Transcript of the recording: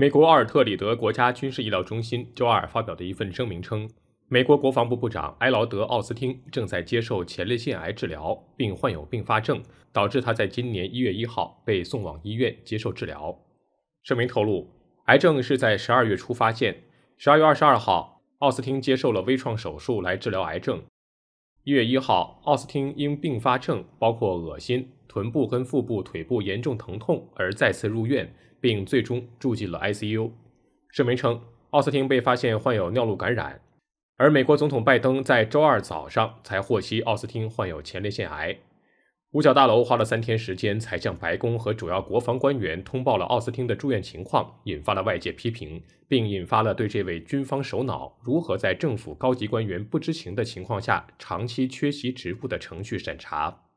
美国奥尔特里德国家军事医疗中心周二发表的一份声明称，美国国防部部长埃劳德·奥斯汀正在接受前列腺癌治疗，并患有并发症，导致他在今年一月一号被送往医院接受治疗。声明透露，癌症是在十二月初发现，十二月二十二号，奥斯汀接受了微创手术来治疗癌症。一月一号，奥斯汀因并发症，包括恶心。臀部、跟腹部、腿部严重疼痛，而再次入院，并最终住进了 ICU。声明称，奥斯汀被发现患有尿路感染，而美国总统拜登在周二早上才获悉奥斯汀患有前列腺癌。五角大楼花了三天时间才向白宫和主要国防官员通报了奥斯汀的住院情况，引发了外界批评，并引发了对这位军方首脑如何在政府高级官员不知情的情况下长期缺席职务的程序审查。